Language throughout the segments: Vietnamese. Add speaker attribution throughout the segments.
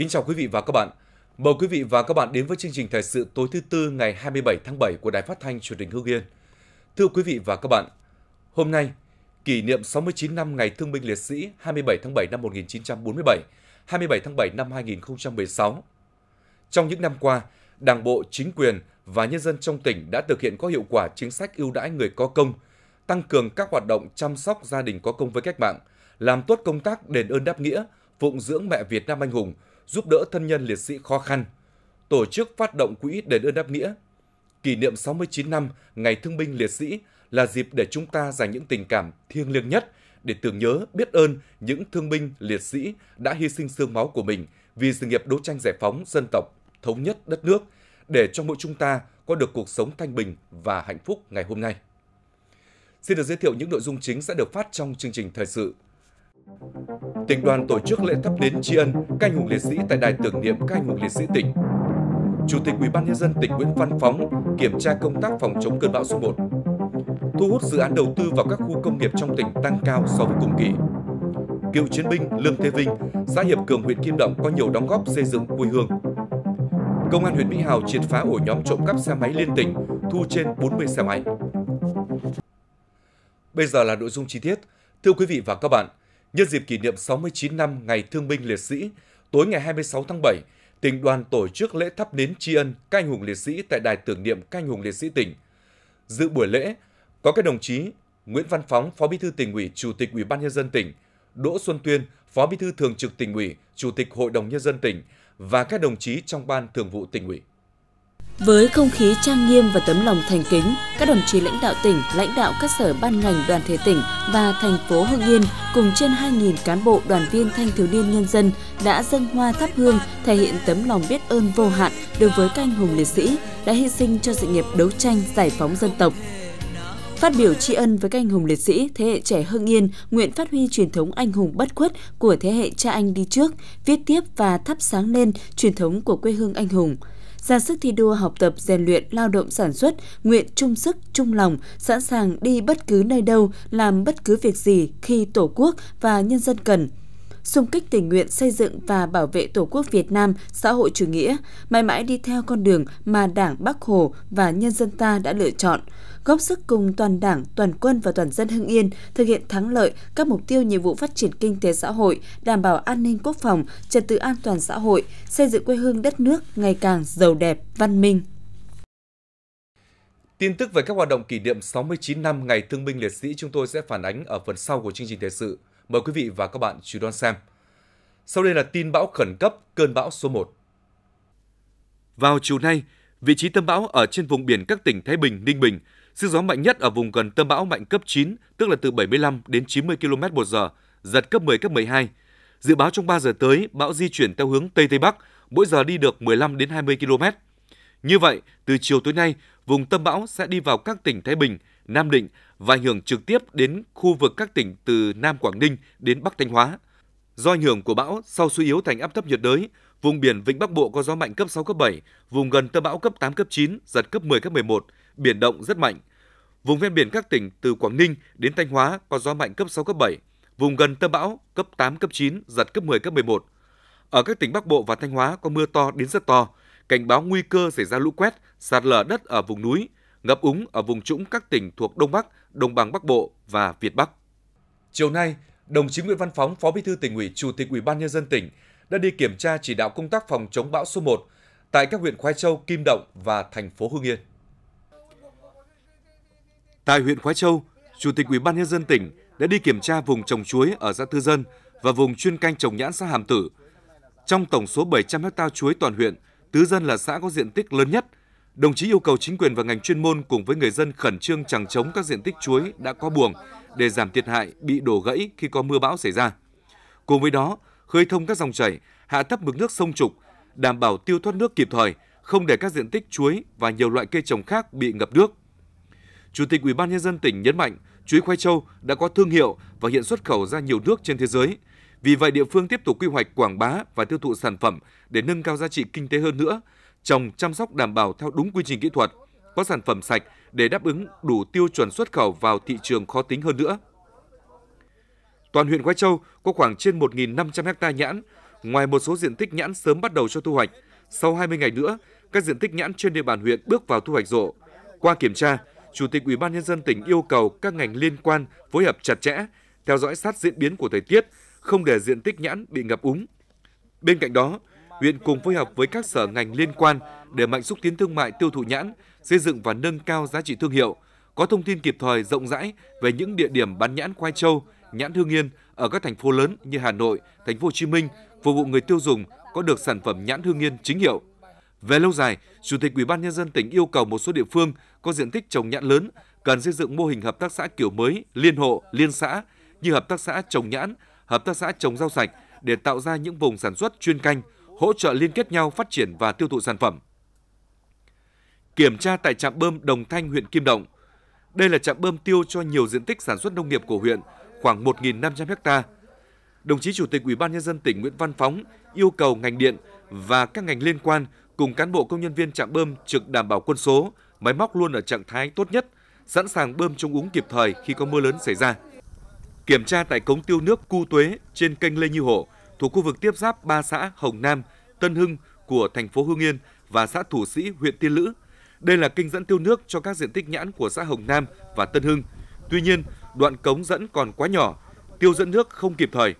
Speaker 1: Kính chào quý vị và các bạn. Mời quý vị và các bạn đến với chương trình thời sự tối thứ tư ngày 27 tháng 7 của Đài Phát thanh Truyền hình Hưng Yên. Thưa quý vị và các bạn, hôm nay kỷ niệm 69 năm ngày Thương binh Liệt sĩ 27 tháng 7 năm 1947, 27 tháng 7 năm 2016. Trong những năm qua, Đảng bộ, chính quyền và nhân dân trong tỉnh đã thực hiện có hiệu quả chính sách ưu đãi người có công, tăng cường các hoạt động chăm sóc gia đình có công với cách mạng, làm tốt công tác đền ơn đáp nghĩa, phụng dưỡng mẹ Việt Nam anh hùng, giúp đỡ thân nhân liệt sĩ khó khăn, tổ chức phát động quỹ đền ơn đáp nghĩa. Kỷ niệm 69 năm Ngày Thương binh Liệt sĩ là dịp để chúng ta dành những tình cảm thiêng liêng nhất để tưởng nhớ biết ơn những thương binh liệt sĩ đã hy sinh xương máu của mình vì sự nghiệp đấu tranh giải phóng dân tộc, thống nhất đất nước để cho mỗi chúng ta có được cuộc sống thanh bình và hạnh phúc ngày hôm nay. Xin được giới thiệu những nội dung chính sẽ được phát trong chương trình thời sự Tỉnh đoàn tổ chức lễ thắp nến tri ân các anh hùng liệt sĩ tại đài tưởng niệm các anh hùng liệt sĩ tỉnh. Chủ tịch Ủy ban nhân dân tỉnh Nguyễn Văn Phóng kiểm tra công tác phòng chống cơn bão số 1. Thu hút dự án đầu tư vào các khu công nghiệp trong tỉnh tăng cao so với cùng kỳ. Cựu chiến binh Lương Thế Vinh, xã Hiệp Cường huyện Kim Động có nhiều đóng góp xây dựng quê hương. Công an huyện Mỹ Hào triệt phá ổ nhóm trộm cắp xe máy liên tỉnh, thu trên 40 xe máy. Bây giờ là nội dung chi tiết. Thưa quý vị và các bạn, Nhân dịp kỷ niệm 69 năm Ngày Thương binh Liệt sĩ, tối ngày 26 tháng 7, tỉnh đoàn tổ chức lễ thắp nến tri ân các anh hùng liệt sĩ tại Đài tưởng niệm các anh hùng liệt sĩ tỉnh. Dự buổi lễ có các đồng chí Nguyễn Văn Phóng, Phó Bí thư tỉnh ủy, Chủ tịch Ủy ban nhân dân tỉnh, Đỗ Xuân Tuyên, Phó Bí thư Thường trực tỉnh ủy, Chủ tịch Hội đồng nhân dân tỉnh và các đồng chí trong ban thường vụ tỉnh ủy.
Speaker 2: Với không khí trang nghiêm và tấm lòng thành kính, các đồng chí lãnh đạo tỉnh, lãnh đạo các sở ban ngành đoàn thể tỉnh và thành phố Hưng Yên cùng trên 2.000 cán bộ đoàn viên thanh thiếu niên nhân dân đã dâng hoa thắp hương thể hiện tấm lòng biết ơn vô hạn đối với các anh hùng liệt sĩ đã hy sinh cho sự nghiệp đấu tranh giải phóng dân tộc. Phát biểu tri ân với các anh hùng liệt sĩ, thế hệ trẻ Hưng Yên nguyện phát huy truyền thống anh hùng bất khuất của thế hệ cha anh đi trước, viết tiếp và thắp sáng lên truyền thống của quê hương anh hùng – ra sức thi đua học tập rèn luyện lao động sản xuất, nguyện chung sức, chung lòng, sẵn sàng đi bất cứ nơi đâu, làm bất cứ việc gì khi Tổ quốc và nhân dân cần xung kích tình nguyện xây dựng và bảo vệ Tổ quốc Việt Nam xã hội chủ nghĩa, mãi mãi đi theo con đường mà Đảng Bắc Hồ và nhân dân ta đã lựa chọn, góp sức cùng toàn Đảng, toàn quân và toàn dân Hưng Yên thực hiện thắng lợi các mục tiêu nhiệm vụ phát triển kinh tế xã hội, đảm bảo an ninh quốc phòng, trật tự an toàn xã hội, xây dựng quê hương đất nước ngày càng giàu đẹp, văn minh.
Speaker 1: Tin tức về các hoạt động kỷ niệm 69 năm Ngày Thương binh Liệt sĩ chúng tôi sẽ phản ánh ở phần sau của chương trình thời sự. Mời quý vị và các bạn chú đón xem. Sau đây là tin bão khẩn cấp cơn bão số 1. Vào chiều nay, vị trí tâm bão ở trên vùng biển các tỉnh Thái Bình, Ninh Bình Sức gió mạnh nhất ở vùng gần tâm bão mạnh cấp 9, tức là từ 75 đến 90 km/h, giật cấp 10 cấp 12. Dự báo trong 3 giờ tới, bão di chuyển theo hướng Tây Tây Bắc, mỗi giờ đi được 15 đến 20 km. Như vậy, từ chiều tối nay, vùng tâm bão sẽ đi vào các tỉnh Thái Bình, Nam Định và ảnh hưởng trực tiếp đến khu vực các tỉnh từ Nam Quảng Ninh đến Bắc Thanh Hóa. Do ảnh hưởng của bão sau suy yếu thành áp thấp nhiệt đới, vùng biển Vịnh Bắc Bộ có gió mạnh cấp 6 cấp 7, vùng gần tâm bão cấp 8 cấp 9, giật cấp 10 cấp 11, biển động rất mạnh. Vùng ven biển các tỉnh từ Quảng Ninh đến Thanh Hóa có gió mạnh cấp 6 cấp 7, vùng gần tâm bão cấp 8 cấp 9, giật cấp 10 cấp 11. Ở các tỉnh Bắc Bộ và Thanh Hóa có mưa to đến rất to, cảnh báo nguy cơ xảy ra lũ quét, sạt lở đất ở vùng núi, ngập úng ở vùng trũng các tỉnh thuộc Đông Bắc, Đồng bằng Bắc Bộ và Việt Bắc. Chiều nay, đồng chí Nguyễn Văn Phóng, Phó Bí thư tỉnh ủy, Chủ tịch Ủy ban nhân dân tỉnh đã đi kiểm tra chỉ đạo công tác phòng chống bão số 1 tại các huyện Khoai Châu, Kim Động và thành phố Hưng Yên. Tại huyện Khói Châu, Chủ tịch Ủy ban nhân dân tỉnh đã đi kiểm tra vùng trồng chuối ở xã Tư Dân và vùng chuyên canh trồng nhãn xã Hàm Tử. Trong tổng số 700 ha chuối toàn huyện, Tư Dân là xã có diện tích lớn nhất. Đồng chí yêu cầu chính quyền và ngành chuyên môn cùng với người dân khẩn trương chẳng chống các diện tích chuối đã có buồng để giảm thiệt hại bị đổ gãy khi có mưa bão xảy ra. Cùng với đó, khơi thông các dòng chảy, hạ thấp mực nước sông Trục, đảm bảo tiêu thoát nước kịp thời, không để các diện tích chuối và nhiều loại cây trồng khác bị ngập nước. Chủ tịch Ủy ban nhân dân tỉnh nhấn mạnh, chuối khoai châu đã có thương hiệu và hiện xuất khẩu ra nhiều nước trên thế giới. Vì vậy địa phương tiếp tục quy hoạch quảng bá và tiêu thụ sản phẩm để nâng cao giá trị kinh tế hơn nữa, trồng chăm sóc đảm bảo theo đúng quy trình kỹ thuật, có sản phẩm sạch để đáp ứng đủ tiêu chuẩn xuất khẩu vào thị trường khó tính hơn nữa. Toàn huyện Khoai Châu có khoảng trên 1.500 ha nhãn, ngoài một số diện tích nhãn sớm bắt đầu cho thu hoạch, sau 20 ngày nữa, các diện tích nhãn trên địa bàn huyện bước vào thu hoạch rộ. Qua kiểm tra, Chủ tịch Ủy ban nhân dân tỉnh yêu cầu các ngành liên quan phối hợp chặt chẽ, theo dõi sát diễn biến của thời tiết, không để diện tích nhãn bị ngập úng. Bên cạnh đó, huyện cùng phối hợp với các sở ngành liên quan để mạnh xúc tiến thương mại tiêu thụ nhãn, xây dựng và nâng cao giá trị thương hiệu, có thông tin kịp thời rộng rãi về những địa điểm bán nhãn khoai châu, nhãn Hương Yên ở các thành phố lớn như Hà Nội, Thành phố Hồ Chí Minh phục vụ người tiêu dùng có được sản phẩm nhãn Hương Yên chính hiệu. Về lâu dài, Chủ tịch Ủy ban nhân dân tỉnh yêu cầu một số địa phương có diện tích trồng nhãn lớn cần xây dựng mô hình hợp tác xã kiểu mới, liên hộ, liên xã như hợp tác xã trồng nhãn, hợp tác xã trồng rau sạch để tạo ra những vùng sản xuất chuyên canh, hỗ trợ liên kết nhau phát triển và tiêu thụ sản phẩm. Kiểm tra tại trạm bơm Đồng Thanh huyện Kim Động. Đây là trạm bơm tiêu cho nhiều diện tích sản xuất nông nghiệp của huyện, khoảng 1.500 ha. Đồng chí Chủ tịch Ủy ban nhân dân tỉnh Nguyễn Văn Phóng yêu cầu ngành điện và các ngành liên quan cùng cán bộ công nhân viên trạm bơm trực đảm bảo quân số, máy móc luôn ở trạng thái tốt nhất, sẵn sàng bơm chống úng kịp thời khi có mưa lớn xảy ra. Kiểm tra tại cống tiêu nước Cu Tuế trên kênh Lê Như Hổ thuộc khu vực tiếp giáp ba xã Hồng Nam, Tân Hưng của thành phố Hưng Yên và xã Thủ Sĩ, huyện Tiên Lữ. Đây là kênh dẫn tiêu nước cho các diện tích nhãn của xã Hồng Nam và Tân Hưng. Tuy nhiên, đoạn cống dẫn còn quá nhỏ, tiêu dẫn nước không kịp thời.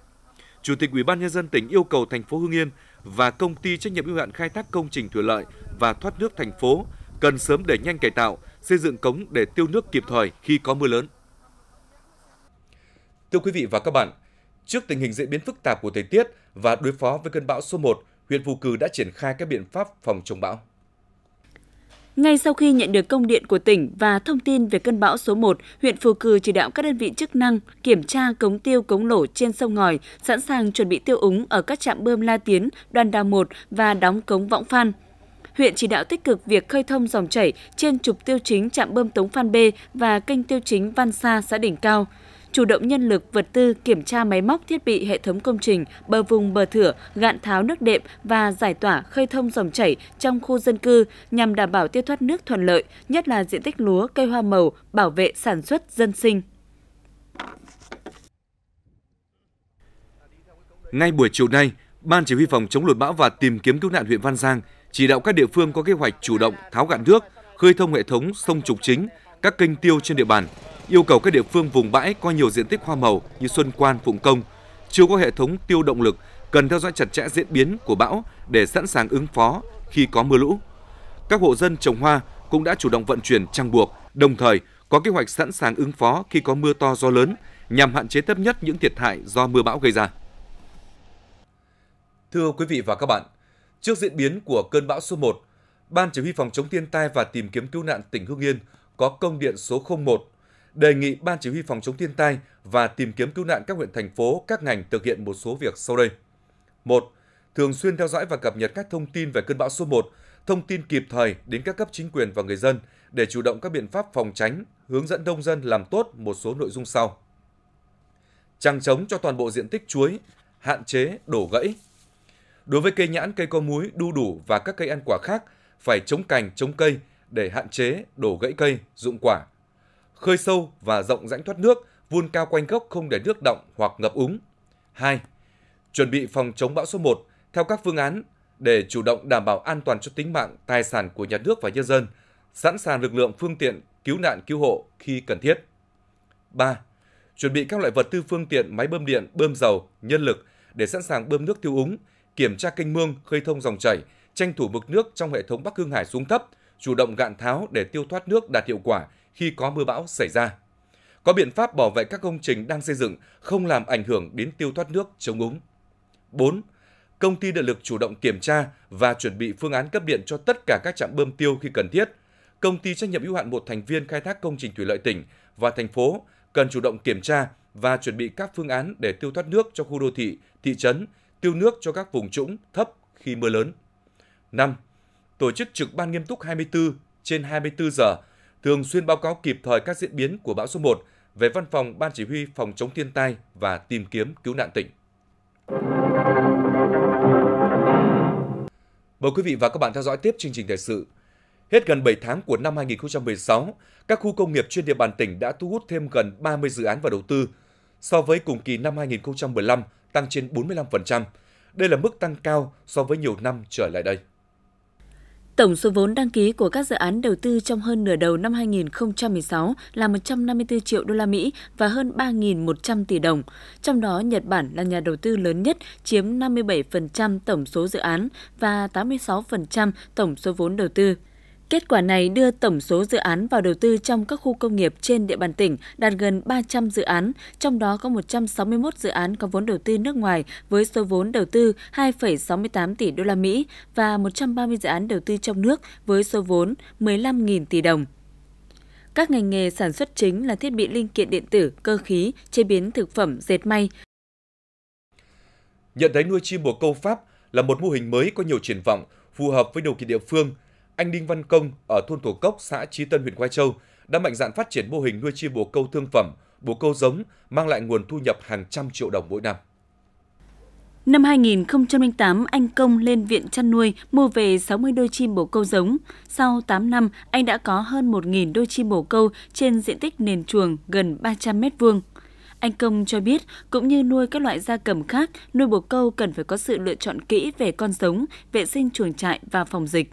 Speaker 1: Chủ tịch Ủy ban nhân dân tỉnh yêu cầu thành phố Hưng Yên và công ty trách nhiệm hữu hạn khai thác công trình thủy lợi và thoát nước thành phố cần sớm đẩy nhanh cải tạo, xây dựng cống để tiêu nước kịp thời khi có mưa lớn. Thưa quý vị và các bạn, trước tình hình diễn biến phức tạp của thời tiết và đối phó với cơn bão số 1, huyện Phù Cử đã triển khai các biện pháp phòng chống bão.
Speaker 2: Ngay sau khi nhận được công điện của tỉnh và thông tin về cơn bão số 1, huyện Phù Cử chỉ đạo các đơn vị chức năng kiểm tra cống tiêu cống nổ trên sông Ngòi, sẵn sàng chuẩn bị tiêu úng ở các trạm bơm La Tiến, Đoàn Đào 1 và đóng cống Võng Phan huyện chỉ đạo tích cực việc khơi thông dòng chảy trên trục tiêu chính trạm bơm Tống Phan B và kênh tiêu chính Văn Sa xã Đỉnh Cao chủ động nhân lực, vật tư, kiểm tra máy móc, thiết bị, hệ thống công trình, bờ vùng, bờ thửa, gạn tháo nước đệm và giải tỏa khơi thông dòng chảy trong khu dân cư nhằm đảm bảo tiêu thoát nước thuận lợi, nhất là diện tích lúa, cây hoa màu, bảo vệ sản xuất dân sinh.
Speaker 1: Ngay buổi chiều nay, Ban Chỉ huy phòng chống lụt bão và tìm kiếm cứu nạn huyện Văn Giang chỉ đạo các địa phương có kế hoạch chủ động tháo gạn nước, khơi thông hệ thống sông trục chính, các kênh tiêu trên địa bàn, yêu cầu các địa phương vùng bãi có nhiều diện tích hoa màu như Xuân Quan, Phụng Công, chưa có hệ thống tiêu động lực cần theo dõi chặt chẽ diễn biến của bão để sẵn sàng ứng phó khi có mưa lũ. Các hộ dân trồng hoa cũng đã chủ động vận chuyển trang buộc, đồng thời có kế hoạch sẵn sàng ứng phó khi có mưa to gió lớn nhằm hạn chế thấp nhất những thiệt hại do mưa bão gây ra. Thưa quý vị và các bạn, Trước diễn biến của cơn bão số 1, Ban Chỉ huy Phòng chống thiên tai và tìm kiếm cứu nạn tỉnh hương Yên có công điện số 01 đề nghị Ban Chỉ huy Phòng chống thiên tai và tìm kiếm cứu nạn các huyện thành phố, các ngành thực hiện một số việc sau đây. 1. Thường xuyên theo dõi và cập nhật các thông tin về cơn bão số 1, thông tin kịp thời đến các cấp chính quyền và người dân để chủ động các biện pháp phòng tránh, hướng dẫn nông dân làm tốt một số nội dung sau. Trăng trống cho toàn bộ diện tích chuối, hạn chế đổ gãy, Đối với cây nhãn, cây có múi, đu đủ và các cây ăn quả khác, phải chống cành, chống cây để hạn chế đổ gãy cây, dụng quả. Khơi sâu và rộng rãnh thoát nước, vun cao quanh gốc không để nước động hoặc ngập úng. 2. Chuẩn bị phòng chống bão số 1 theo các phương án để chủ động đảm bảo an toàn cho tính mạng, tài sản của nhà nước và nhân dân, sẵn sàng lực lượng phương tiện cứu nạn cứu hộ khi cần thiết. 3. Chuẩn bị các loại vật tư phương tiện, máy bơm điện, bơm dầu, nhân lực để sẵn sàng bơm nước tiêu úng, kiểm tra kênh mương, khơi thông dòng chảy, tranh thủ mực nước trong hệ thống Bắc Hưng Hải xuống thấp, chủ động gạn tháo để tiêu thoát nước đạt hiệu quả khi có mưa bão xảy ra. Có biện pháp bảo vệ các công trình đang xây dựng không làm ảnh hưởng đến tiêu thoát nước chống úng. 4. Công ty điện lực chủ động kiểm tra và chuẩn bị phương án cấp điện cho tất cả các trạm bơm tiêu khi cần thiết. Công ty trách nhiệm hữu hạn một thành viên khai thác công trình thủy lợi tỉnh và thành phố cần chủ động kiểm tra và chuẩn bị các phương án để tiêu thoát nước cho khu đô thị, thị trấn, tiêu nước cho các vùng trũng thấp khi mưa lớn. 5. Tổ chức trực ban nghiêm túc 24 trên 24 giờ, thường xuyên báo cáo kịp thời các diễn biến của bão số 1 về Văn phòng Ban Chỉ huy Phòng chống thiên tai và tìm kiếm cứu nạn tỉnh. Mời quý vị và các bạn theo dõi tiếp chương trình thời sự. Hết gần 7 tháng của năm 2016, các khu công nghiệp trên địa bàn tỉnh đã thu hút thêm gần 30 dự án và đầu tư. So với cùng kỳ năm 2015, tăng trên 45%. Đây là mức tăng cao so với nhiều năm trở lại đây.
Speaker 2: Tổng số vốn đăng ký của các dự án đầu tư trong hơn nửa đầu năm 2016 là 154 triệu đô la Mỹ và hơn 3.100 tỷ đồng. Trong đó, Nhật Bản là nhà đầu tư lớn nhất, chiếm 57% tổng số dự án và 86% tổng số vốn đầu tư. Kết quả này đưa tổng số dự án vào đầu tư trong các khu công nghiệp trên địa bàn tỉnh đạt gần 300 dự án, trong đó có 161 dự án có vốn đầu tư nước ngoài với số vốn đầu tư 2,68 tỷ đô la Mỹ và 130 dự án đầu tư trong nước với số vốn 15.000 tỷ đồng. Các ngành nghề sản xuất chính là thiết bị linh kiện điện tử, cơ khí, chế biến thực phẩm, dệt may.
Speaker 1: Nhận thấy nuôi chim bồ câu Pháp là một mô hình mới có nhiều triển vọng, phù hợp với điều kiện địa phương – anh Đinh Văn Công ở thôn Thổ Cốc, xã Chí Tân, huyện Quai Châu đã mạnh dạn phát triển mô hình nuôi chim bồ câu thương phẩm, bồ câu giống mang lại nguồn thu nhập hàng trăm triệu đồng mỗi năm.
Speaker 2: Năm 2008, anh Công lên viện chăn nuôi mua về 60 đôi chim bồ câu giống. Sau 8 năm, anh đã có hơn 1.000 đôi chim bồ câu trên diện tích nền chuồng gần 300 mét vuông. Anh Công cho biết, cũng như nuôi các loại gia cầm khác, nuôi bồ câu cần phải có sự lựa chọn kỹ về con giống, vệ sinh chuồng trại và phòng dịch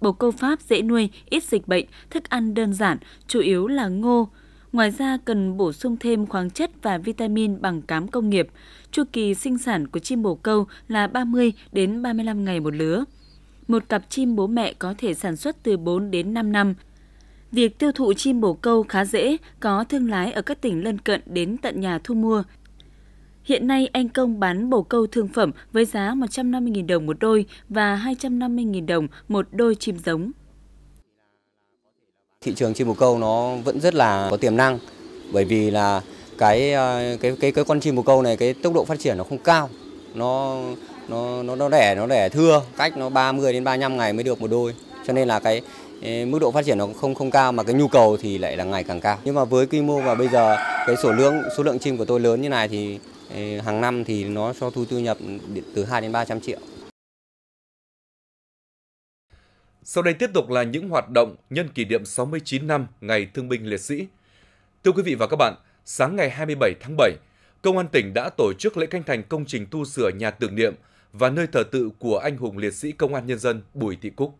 Speaker 2: bồ câu Pháp dễ nuôi, ít dịch bệnh, thức ăn đơn giản, chủ yếu là ngô. Ngoài ra cần bổ sung thêm khoáng chất và vitamin bằng cám công nghiệp. Chu kỳ sinh sản của chim bồ câu là 30 đến 35 ngày một lứa. Một cặp chim bố mẹ có thể sản xuất từ 4 đến 5 năm. Việc tiêu thụ chim bồ câu khá dễ, có thương lái ở các tỉnh lân cận đến tận nhà thu mua, Hiện nay, anh Công bán bồ câu thương phẩm với giá 150.000 đồng một đôi và 250.000 đồng một đôi chim giống.
Speaker 1: Thị trường chim bồ câu nó vẫn rất là có tiềm năng bởi vì là cái ờ, cái cái cái con chim bồ câu này cái tốc độ phát triển nó không cao. Nó nó nó nó đẻ nó đẻ thưa, cách nó 30 đến 35 ngày mới được một đôi. Cho nên là cái ờ, mức độ phát triển nó không không cao mà cái nhu cầu thì lại là ngày càng cao. Nhưng mà với quy mô và bây giờ cái số lượng số lượng chim của tôi lớn như này thì hàng năm thì nó cho thu thu nhập từ 2 đến 300 triệu. Sau đây tiếp tục là những hoạt động nhân kỷ niệm 69 năm Ngày Thương binh Liệt sĩ. Thưa quý vị và các bạn, sáng ngày 27 tháng 7, Công an tỉnh đã tổ chức lễ canh thành công trình tu sửa nhà tưởng niệm và nơi thờ tự của anh hùng liệt sĩ Công an Nhân dân Bùi Thị Cúc.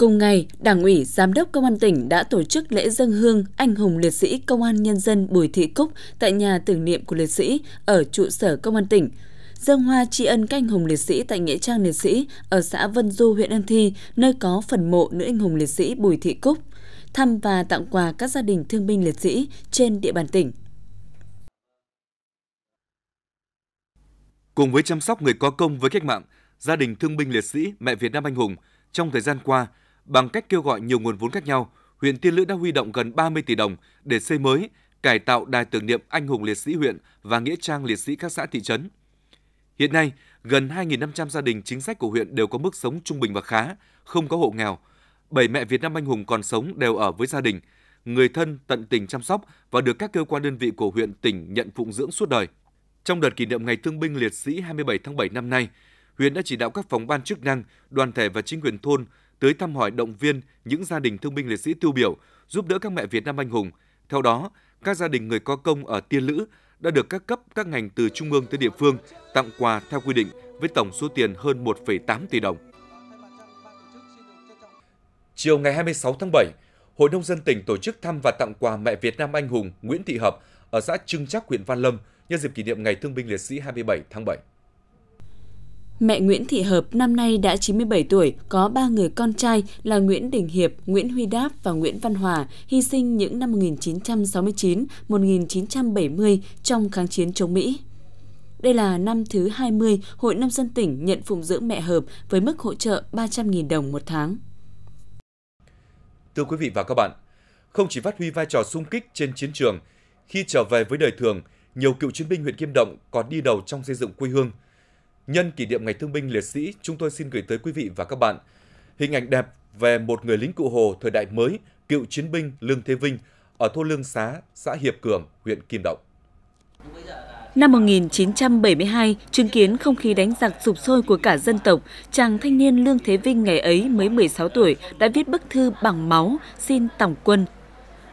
Speaker 2: Cùng ngày, Đảng ủy Giám đốc Công an tỉnh đã tổ chức lễ dân hương anh hùng liệt sĩ Công an Nhân dân Bùi Thị Cúc tại nhà tưởng niệm của liệt sĩ ở trụ sở Công an tỉnh. Dân hoa tri ân các anh hùng liệt sĩ tại Nghĩa trang liệt sĩ ở xã Vân Du, huyện Ân Thi, nơi có phần mộ nữ anh hùng liệt sĩ Bùi Thị Cúc, thăm và tặng quà các gia đình thương binh liệt sĩ trên địa bàn tỉnh.
Speaker 1: Cùng với chăm sóc người có công với cách mạng, gia đình thương binh liệt sĩ mẹ Việt Nam anh hùng, trong thời gian qua, Bằng cách kêu gọi nhiều nguồn vốn khác nhau, huyện Tiên Lữ đã huy động gần 30 tỷ đồng để xây mới, cải tạo đài tưởng niệm anh hùng liệt sĩ huyện và nghĩa trang liệt sĩ các xã thị trấn. Hiện nay, gần 2.500 gia đình chính sách của huyện đều có mức sống trung bình và khá, không có hộ nghèo. Bảy mẹ Việt Nam anh hùng còn sống đều ở với gia đình, người thân tận tình chăm sóc và được các cơ quan đơn vị của huyện tỉnh nhận phụng dưỡng suốt đời. Trong đợt kỷ niệm Ngày Thương binh Liệt sĩ 27 tháng 7 năm nay, huyện đã chỉ đạo các phòng ban chức năng, đoàn thể và chính quyền thôn tới thăm hỏi động viên những gia đình thương binh liệt sĩ tiêu biểu, giúp đỡ các mẹ Việt Nam anh hùng. Theo đó, các gia đình người có công ở Tiên Lữ đã được các cấp các ngành từ trung ương tới địa phương tặng quà theo quy định với tổng số tiền hơn 1,8 tỷ đồng. Chiều ngày 26 tháng 7, Hội nông dân tỉnh tổ chức thăm và tặng quà mẹ Việt Nam anh hùng Nguyễn Thị Hợp ở xã Trưng Trắc, huyện Văn Lâm nhân dịp kỷ niệm Ngày Thương binh Liệt sĩ 27 tháng 7.
Speaker 2: Mẹ Nguyễn Thị Hợp năm nay đã 97 tuổi, có ba người con trai là Nguyễn Đình Hiệp, Nguyễn Huy Đáp và Nguyễn Văn Hòa, hy sinh những năm 1969-1970 trong kháng chiến chống Mỹ. Đây là năm thứ 20 Hội Nông dân tỉnh nhận phụng dưỡng mẹ Hợp với mức hỗ trợ 300.000 đồng một tháng.
Speaker 1: Thưa quý vị và các bạn, không chỉ phát huy vai trò sung kích trên chiến trường, khi trở về với đời thường, nhiều cựu chiến binh huyện Kim Động còn đi đầu trong xây dựng quê hương – Nhân kỷ niệm Ngày Thương binh Liệt sĩ, chúng tôi xin gửi tới quý vị và các bạn hình ảnh đẹp về một người lính cụ Hồ thời đại mới, cựu chiến binh Lương Thế Vinh ở thôn Lương Xá, xã Hiệp Cường, huyện Kim Động.
Speaker 2: Năm 1972, chứng kiến không khí đánh giặc sụp sôi của cả dân tộc, chàng thanh niên Lương Thế Vinh ngày ấy mới 16 tuổi đã viết bức thư bằng máu xin tổng quân.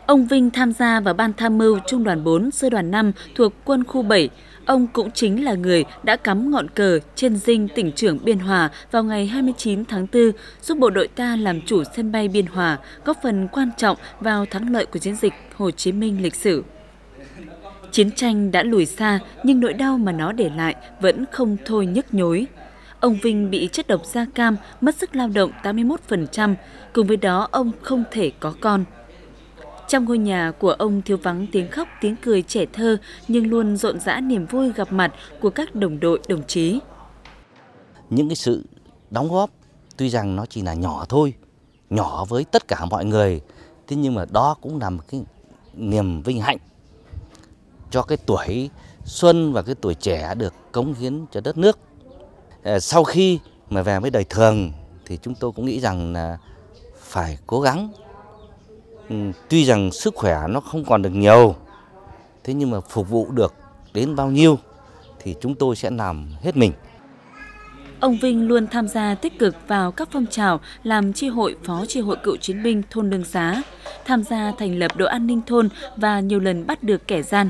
Speaker 2: Ông Vinh tham gia vào Ban Tham mưu Trung đoàn 4, Sư đoàn 5 thuộc quân khu 7, Ông cũng chính là người đã cắm ngọn cờ trên dinh tỉnh trưởng Biên Hòa vào ngày 29 tháng 4, giúp bộ đội ta làm chủ sân bay Biên Hòa, góp phần quan trọng vào thắng lợi của chiến dịch Hồ Chí Minh lịch sử. Chiến tranh đã lùi xa nhưng nỗi đau mà nó để lại vẫn không thôi nhức nhối. Ông Vinh bị chất độc da cam, mất sức lao động 81%, cùng với đó ông không thể có con. Trong ngôi nhà của ông thiếu vắng tiếng khóc, tiếng cười trẻ thơ nhưng luôn rộn rã niềm vui gặp mặt của các đồng đội, đồng chí.
Speaker 1: Những cái sự đóng góp tuy rằng nó chỉ là nhỏ thôi, nhỏ với tất cả mọi người, thế nhưng mà đó cũng là một cái niềm vinh hạnh cho cái tuổi xuân và cái tuổi trẻ được cống hiến cho đất nước. Ờ, sau khi mà về với đời thường thì chúng tôi cũng nghĩ rằng là phải cố gắng Ừ, tuy rằng sức khỏe nó không còn được nhiều thế nhưng mà phục vụ được đến bao nhiêu thì chúng tôi sẽ làm hết mình.
Speaker 2: Ông Vinh luôn tham gia tích cực vào các phong trào làm chi hội phó chi hội cựu chiến binh thôn Lương Xá, tham gia thành lập đội an ninh thôn và nhiều lần bắt được kẻ gian.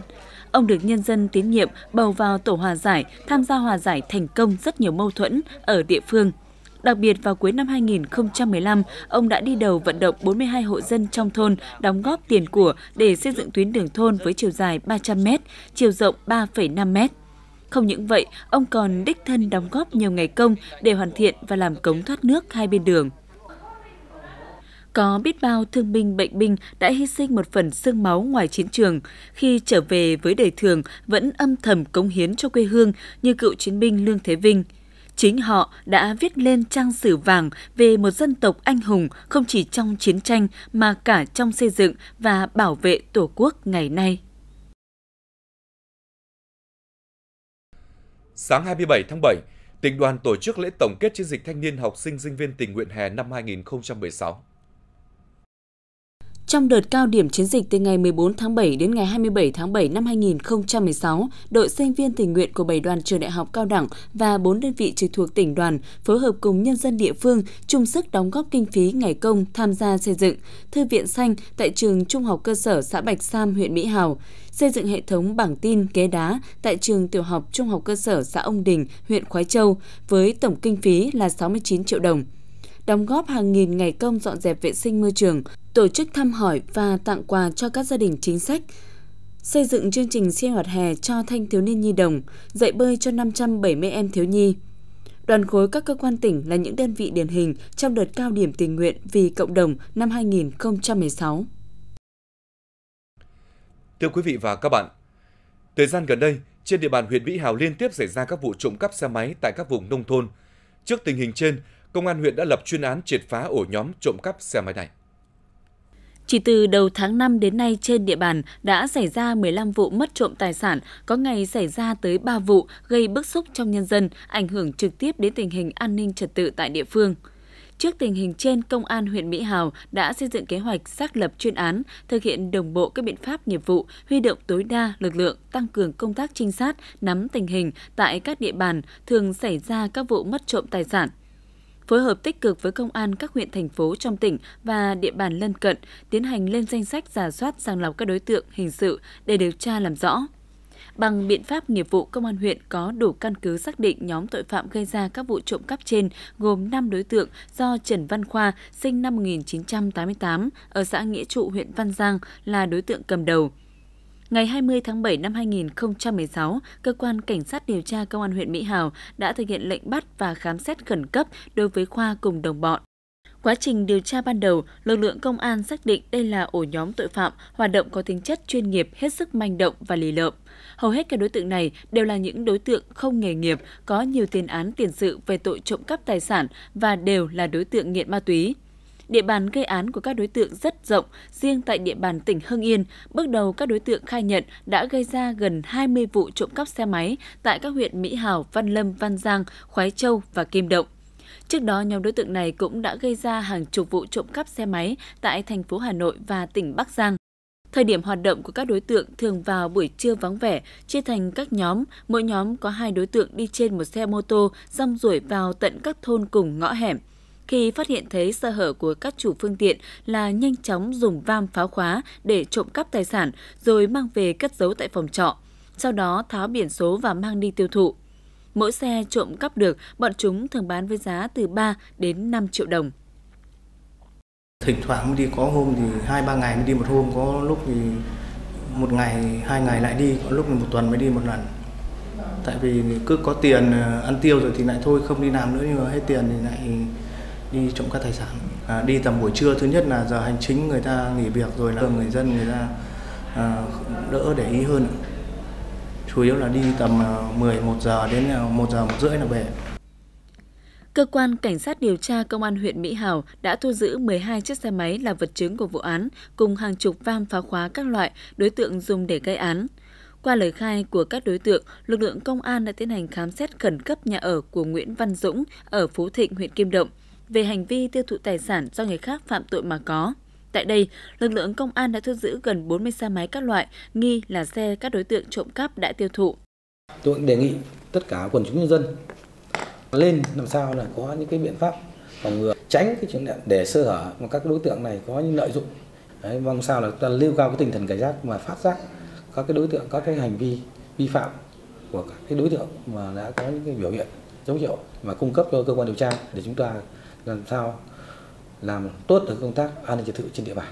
Speaker 2: Ông được nhân dân tín nhiệm bầu vào tổ hòa giải, tham gia hòa giải thành công rất nhiều mâu thuẫn ở địa phương – Đặc biệt vào cuối năm 2015, ông đã đi đầu vận động 42 hộ dân trong thôn đóng góp tiền của để xây dựng tuyến đường thôn với chiều dài 300 m, chiều rộng 3,5 m. Không những vậy, ông còn đích thân đóng góp nhiều ngày công để hoàn thiện và làm cống thoát nước hai bên đường. Có biết bao thương binh bệnh binh đã hy sinh một phần xương máu ngoài chiến trường, khi trở về với đời thường vẫn âm thầm cống hiến cho quê hương như cựu chiến binh Lương Thế Vinh – Chính họ đã viết lên trang sử vàng về một dân tộc anh hùng không chỉ trong chiến tranh mà cả trong xây dựng và bảo vệ Tổ quốc ngày nay.
Speaker 1: Sáng 27 tháng 7, tỉnh đoàn tổ chức lễ tổng kết chiến dịch thanh niên học sinh sinh viên tình nguyện hè năm 2016.
Speaker 2: Trong đợt cao điểm chiến dịch từ ngày 14 tháng 7 đến ngày 27 tháng 7 năm 2016, đội sinh viên tình nguyện của 7 đoàn trường đại học cao đẳng và 4 đơn vị trực thuộc tỉnh đoàn phối hợp cùng nhân dân địa phương chung sức đóng góp kinh phí ngày công tham gia xây dựng Thư viện xanh tại trường Trung học cơ sở xã Bạch Sam, huyện Mỹ Hào, xây dựng hệ thống bảng tin ghế đá tại trường tiểu học Trung học cơ sở xã Ông Đình, huyện Khói Châu với tổng kinh phí là 69 triệu đồng đóng góp hàng nghìn ngày công dọn dẹp vệ sinh môi trường, tổ chức thăm hỏi và tặng quà cho các gia đình chính sách, xây dựng chương trình sinh hoạt hè cho thanh thiếu niên nhi đồng, dạy bơi cho 570 em thiếu nhi. Đoàn khối các cơ quan tỉnh là những đơn vị điển hình trong đợt cao điểm tình nguyện vì cộng đồng năm 2016.
Speaker 1: Thưa quý vị và các bạn, thời gian gần đây, trên địa bàn huyện Mỹ Hào liên tiếp xảy ra các vụ trộm cắp xe máy tại các vùng nông thôn. Trước tình hình trên, công an huyện đã lập chuyên án triệt phá ổ nhóm trộm cắp xe máy này.
Speaker 2: Chỉ từ đầu tháng 5 đến nay trên địa bàn đã xảy ra 15 vụ mất trộm tài sản, có ngày xảy ra tới 3 vụ gây bức xúc trong nhân dân, ảnh hưởng trực tiếp đến tình hình an ninh trật tự tại địa phương. Trước tình hình trên, Công an huyện Mỹ Hào đã xây dựng kế hoạch xác lập chuyên án, thực hiện đồng bộ các biện pháp nghiệp vụ, huy động tối đa lực lượng, tăng cường công tác trinh sát, nắm tình hình tại các địa bàn thường xảy ra các vụ mất trộm tài sản – phối hợp tích cực với công an các huyện thành phố trong tỉnh và địa bàn lân cận tiến hành lên danh sách giả soát sàng lọc các đối tượng hình sự để điều tra làm rõ. Bằng biện pháp nghiệp vụ, Công an huyện có đủ căn cứ xác định nhóm tội phạm gây ra các vụ trộm cắp trên gồm 5 đối tượng do Trần Văn Khoa, sinh năm 1988, ở xã Nghĩa Trụ, huyện Văn Giang, là đối tượng cầm đầu. Ngày 20 tháng 7 năm 2016, cơ quan cảnh sát điều tra công an huyện Mỹ Hào đã thực hiện lệnh bắt và khám xét khẩn cấp đối với Khoa cùng đồng bọn. Quá trình điều tra ban đầu, lực lượng công an xác định đây là ổ nhóm tội phạm hoạt động có tính chất chuyên nghiệp hết sức manh động và lì lợm. Hầu hết các đối tượng này đều là những đối tượng không nghề nghiệp, có nhiều tiền án tiền sự về tội trộm cắp tài sản và đều là đối tượng nghiện ma túy. Địa bàn gây án của các đối tượng rất rộng, riêng tại địa bàn tỉnh Hưng Yên, bước đầu các đối tượng khai nhận đã gây ra gần 20 vụ trộm cắp xe máy tại các huyện Mỹ Hào, Văn Lâm, Văn Giang, Khoái Châu và Kim Động. Trước đó, nhóm đối tượng này cũng đã gây ra hàng chục vụ trộm cắp xe máy tại thành phố Hà Nội và tỉnh Bắc Giang. Thời điểm hoạt động của các đối tượng thường vào buổi trưa vắng vẻ, chia thành các nhóm, mỗi nhóm có hai đối tượng đi trên một xe mô tô rong ruổi vào tận các thôn cùng ngõ hẻm. Khi phát hiện thấy sơ hở của các chủ phương tiện là nhanh chóng dùng vam phá khóa để trộm cắp tài sản rồi mang về cất giấu tại phòng trọ. Sau đó tháo biển số và mang đi tiêu thụ. Mỗi xe trộm cắp được, bọn chúng thường bán với giá từ 3 đến 5 triệu đồng.
Speaker 1: Thỉnh thoảng mới đi có hôm thì 2 3 ngày mới đi một hôm, có lúc thì một ngày, hai ngày lại đi, có lúc thì một tuần mới đi một lần. Tại vì cứ có tiền ờ, ăn tiêu rồi thì lại thôi không đi làm nữa nhưng mà hết tiền thì lại đi trộm cắp tài sản à, đi tầm buổi trưa thứ nhất là giờ hành chính người ta nghỉ việc rồi là người dân người ta à, đỡ để ý hơn chủ yếu là đi tầm 11 à, giờ đến 1 à, giờ một rưỡi là về
Speaker 2: Cơ quan Cảnh sát điều tra Công an huyện Mỹ Hào đã thu giữ 12 chiếc xe máy là vật chứng của vụ án, cùng hàng chục vam phá khóa các loại đối tượng dùng để gây án. Qua lời khai của các đối tượng, lực lượng công an đã tiến hành khám xét khẩn cấp nhà ở của Nguyễn Văn Dũng ở Phú Thịnh, huyện Kim Động – về hành vi tiêu thụ tài sản do người khác phạm tội mà có. Tại đây, lực lượng công an đã thu giữ gần 40 xe máy các loại nghi là xe các đối tượng trộm cắp đã tiêu thụ.
Speaker 1: Tôi đề nghị tất cả quần chúng nhân dân lên làm sao là có những cái biện pháp phòng ngừa tránh cái chuyện để sơ hở mà các đối tượng này có những lợi dụng Đấy, mong sao là ta lưu cao cái tinh thần cảnh giác mà phát giác các cái đối tượng các cái hành vi vi phạm của các cái đối tượng mà đã có những cái biểu hiện dấu hiệu mà cung cấp cho cơ quan điều tra để chúng ta làm sao làm tốt được công tác an ninh trật tự trên địa bàn.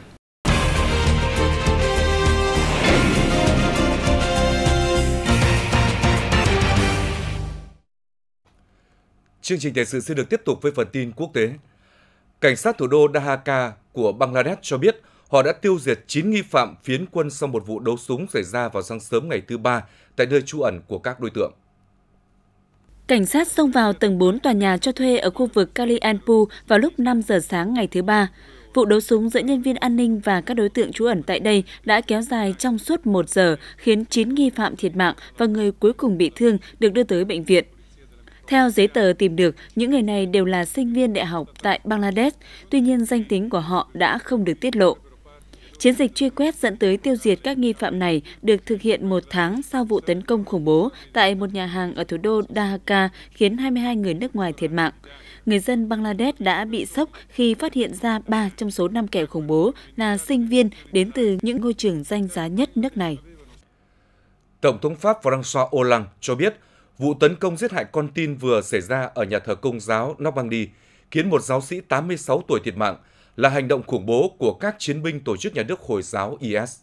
Speaker 1: Chương trình thời sự sẽ được tiếp tục với phần tin quốc tế. Cảnh sát thủ đô Dhaka của Bangladesh cho biết họ đã tiêu diệt 9 nghi phạm phiến quân sau một vụ đấu súng xảy ra vào sáng sớm ngày thứ Ba tại nơi trú ẩn của các đối tượng.
Speaker 2: Cảnh sát xông vào tầng 4 tòa nhà cho thuê ở khu vực Kalianpu vào lúc 5 giờ sáng ngày thứ Ba. Vụ đấu súng giữa nhân viên an ninh và các đối tượng trú ẩn tại đây đã kéo dài trong suốt 1 giờ, khiến 9 nghi phạm thiệt mạng và người cuối cùng bị thương được đưa tới bệnh viện. Theo giấy tờ tìm được, những người này đều là sinh viên đại học tại Bangladesh, tuy nhiên danh tính của họ đã không được tiết lộ. Chiến dịch truy quét dẫn tới tiêu diệt các nghi phạm này được thực hiện một tháng sau vụ tấn công khủng bố tại một nhà hàng ở thủ đô Dhaka khiến 22 người nước ngoài thiệt mạng. Người dân Bangladesh đã bị sốc khi phát hiện ra 3 trong số 5 kẻ khủng bố là sinh viên đến từ những ngôi trường danh giá nhất nước này.
Speaker 1: Tổng thống Pháp François Hollande cho biết vụ tấn công giết hại con tin vừa xảy ra ở nhà thờ công giáo Normandy khiến một giáo sĩ 86 tuổi thiệt mạng – là hành động khủng bố của các chiến binh tổ chức nhà nước Hồi giáo IS.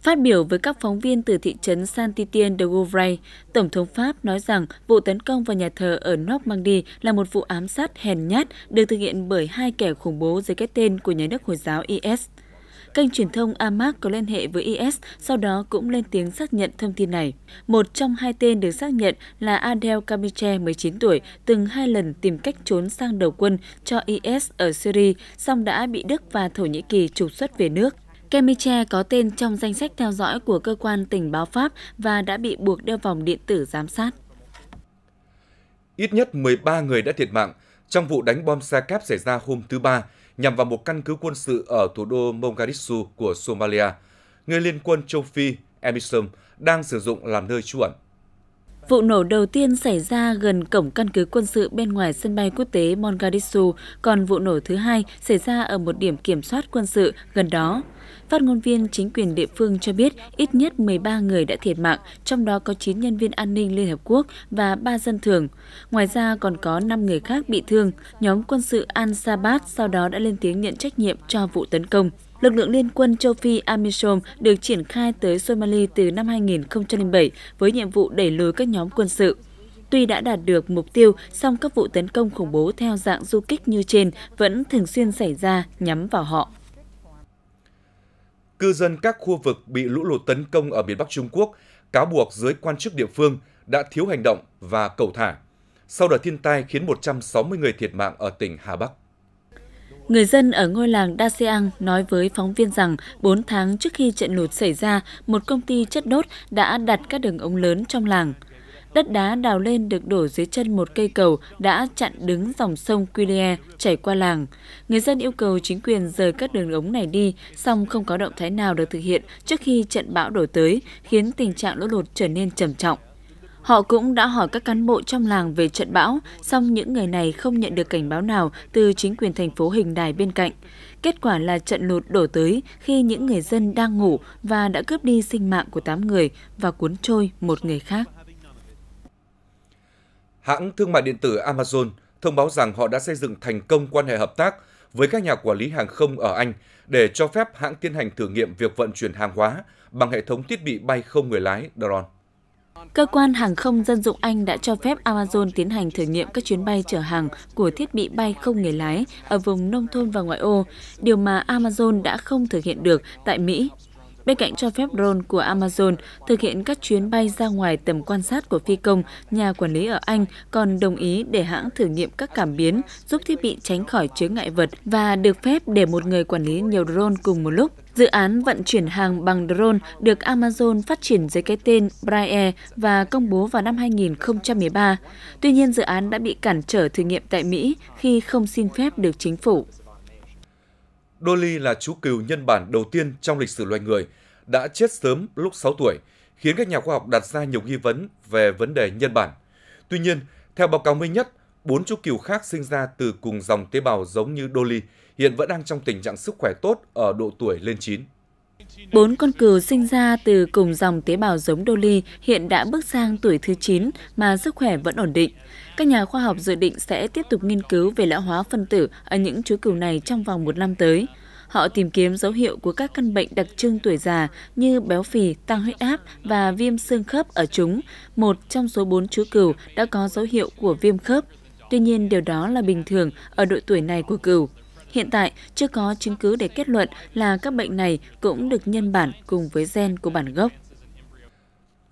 Speaker 2: Phát biểu với các phóng viên từ thị trấn Saint-Étienne de Gouvray, Tổng thống Pháp nói rằng vụ tấn công vào nhà thờ ở Normandy là một vụ ám sát hèn nhát được thực hiện bởi hai kẻ khủng bố dưới cái tên của nhà nước Hồi giáo IS. Kênh truyền thông Amac có liên hệ với IS, sau đó cũng lên tiếng xác nhận thông tin này. Một trong hai tên được xác nhận là Adel Kamiche, 19 tuổi, từng hai lần tìm cách trốn sang đầu quân cho IS ở Syria, song đã bị Đức và Thổ Nhĩ Kỳ trục xuất về nước. Kemiche có tên trong danh sách theo dõi của cơ quan tình báo Pháp và đã bị buộc đeo vòng điện tử giám sát.
Speaker 1: Ít nhất 13 người đã thiệt mạng trong vụ đánh bom xe cáp xảy ra hôm thứ Ba nhằm vào một căn cứ quân sự ở thủ đô Mogadishu của Somalia, người liên quân châu Phi Amisom đang sử dụng làm nơi trú ẩn.
Speaker 2: Vụ nổ đầu tiên xảy ra gần cổng căn cứ quân sự bên ngoài sân bay quốc tế Mogadishu, còn vụ nổ thứ hai xảy ra ở một điểm kiểm soát quân sự gần đó. Phát ngôn viên chính quyền địa phương cho biết ít nhất 13 người đã thiệt mạng, trong đó có 9 nhân viên an ninh Liên Hợp Quốc và 3 dân thường. Ngoài ra còn có 5 người khác bị thương. Nhóm quân sự Al-Shabaab sau đó đã lên tiếng nhận trách nhiệm cho vụ tấn công lực lượng liên quân châu Phi AMISOM được triển khai tới Somali từ năm 2007 với nhiệm vụ đẩy lùi các nhóm quân sự. Tuy đã đạt được mục tiêu, song các vụ tấn công khủng bố theo dạng du kích như trên vẫn thường xuyên xảy ra nhắm vào họ.
Speaker 1: Cư dân các khu vực bị lũ lụt tấn công ở miền Bắc Trung Quốc cáo buộc giới quan chức địa phương đã thiếu hành động và cầu thả. Sau đợt thiên tai khiến 160 người thiệt mạng ở tỉnh Hà Bắc.
Speaker 2: Người dân ở ngôi làng Đa Seang nói với phóng viên rằng 4 tháng trước khi trận lụt xảy ra, một công ty chất đốt đã đặt các đường ống lớn trong làng. Đất đá đào lên được đổ dưới chân một cây cầu đã chặn đứng dòng sông Quilie chảy qua làng. Người dân yêu cầu chính quyền rời các đường ống này đi, song không có động thái nào được thực hiện trước khi trận bão đổ tới, khiến tình trạng lũ lụt trở nên trầm trọng. Họ cũng đã hỏi các cán bộ trong làng về trận bão, song những người này không nhận được cảnh báo nào từ chính quyền thành phố Hình Đài bên cạnh. Kết quả là trận lụt đổ tới khi những người dân đang ngủ và đã cướp đi sinh mạng của 8 người và cuốn trôi một người khác.
Speaker 1: Hãng thương mại điện tử Amazon thông báo rằng họ đã xây dựng thành công quan hệ hợp tác với các nhà quản lý hàng không ở Anh để cho phép hãng tiến hành thử nghiệm việc vận chuyển hàng hóa bằng hệ thống thiết bị bay không người lái drone.
Speaker 2: Cơ quan hàng không dân dụng Anh đã cho phép Amazon tiến hành thử nghiệm các chuyến bay chở hàng của thiết bị bay không người lái ở vùng nông thôn và ngoại ô, điều mà Amazon đã không thực hiện được tại Mỹ bên cạnh cho phép drone của Amazon thực hiện các chuyến bay ra ngoài tầm quan sát của phi công, nhà quản lý ở Anh còn đồng ý để hãng thử nghiệm các cảm biến giúp thiết bị tránh khỏi chướng ngại vật và được phép để một người quản lý nhiều drone cùng một lúc. Dự án vận chuyển hàng bằng drone được Amazon phát triển dưới cái tên Bright Air và công bố vào năm 2013. Tuy nhiên, dự án đã bị cản trở thử nghiệm tại Mỹ khi không xin phép được chính phủ.
Speaker 1: Dolly là chú cừu nhân bản đầu tiên trong lịch sử loài người, đã chết sớm lúc 6 tuổi, khiến các nhà khoa học đặt ra nhiều nghi vấn về vấn đề nhân bản. Tuy nhiên, theo báo cáo mới nhất, bốn chú cừu khác sinh ra từ cùng dòng tế bào giống như Dolly hiện vẫn đang trong tình trạng sức khỏe tốt ở độ tuổi lên 9.
Speaker 2: Bốn con cừu sinh ra từ cùng dòng tế bào giống Dolly hiện đã bước sang tuổi thứ 9 mà sức khỏe vẫn ổn định. Các nhà khoa học dự định sẽ tiếp tục nghiên cứu về lão hóa phân tử ở những chú cừu này trong vòng một năm tới. Họ tìm kiếm dấu hiệu của các căn bệnh đặc trưng tuổi già như béo phì, tăng huyết áp và viêm xương khớp ở chúng. Một trong số bốn chú cừu đã có dấu hiệu của viêm khớp. Tuy nhiên, điều đó là bình thường ở độ tuổi này của cừu. Hiện tại, chưa có chứng cứ để kết luận là các bệnh này cũng được nhân bản cùng với gen của bản gốc.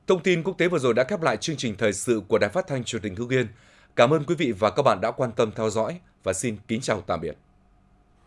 Speaker 1: Thông tin quốc tế vừa rồi đã khép lại chương trình thời sự của Đài Phát thanh Truyền hình Hưng Yên. Cảm ơn quý vị và các bạn đã quan tâm theo dõi và xin kính chào tạm biệt.